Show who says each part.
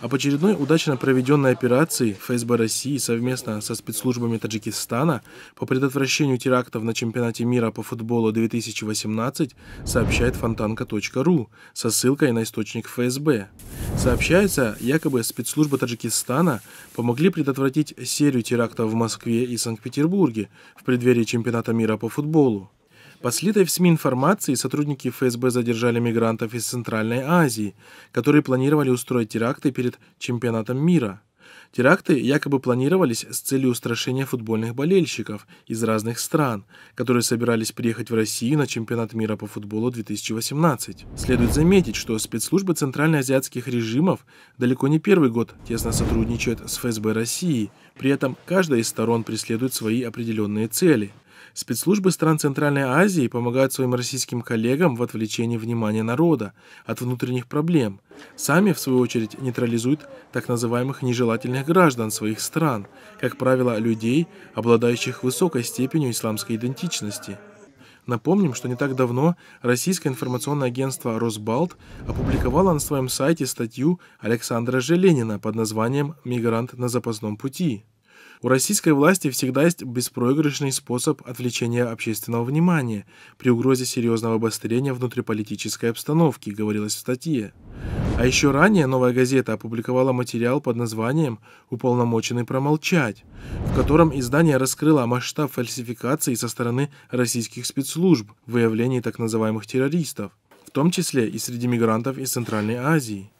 Speaker 1: Об очередной удачно проведенной операции ФСБ России совместно со спецслужбами Таджикистана по предотвращению терактов на чемпионате мира по футболу 2018 сообщает фонтанка.ру со ссылкой на источник ФСБ. Сообщается, якобы спецслужбы Таджикистана помогли предотвратить серию терактов в Москве и Санкт-Петербурге в преддверии чемпионата мира по футболу. По слитой в СМИ информации сотрудники ФСБ задержали мигрантов из Центральной Азии, которые планировали устроить теракты перед чемпионатом мира. Теракты якобы планировались с целью устрашения футбольных болельщиков из разных стран, которые собирались приехать в Россию на чемпионат мира по футболу 2018. Следует заметить, что спецслужбы центральноазиатских режимов далеко не первый год тесно сотрудничают с ФСБ России, при этом каждая из сторон преследует свои определенные цели – Спецслужбы стран Центральной Азии помогают своим российским коллегам в отвлечении внимания народа от внутренних проблем. Сами, в свою очередь, нейтрализуют так называемых нежелательных граждан своих стран, как правило, людей, обладающих высокой степенью исламской идентичности. Напомним, что не так давно российское информационное агентство «Росбалт» опубликовало на своем сайте статью Александра Желенина под названием «Мигрант на запасном пути». У российской власти всегда есть беспроигрышный способ отвлечения общественного внимания при угрозе серьезного обострения внутриполитической обстановки, говорилось в статье. А еще ранее «Новая газета» опубликовала материал под названием «Уполномоченный промолчать», в котором издание раскрыло масштаб фальсификации со стороны российских спецслужб в выявлении так называемых террористов, в том числе и среди мигрантов из Центральной Азии.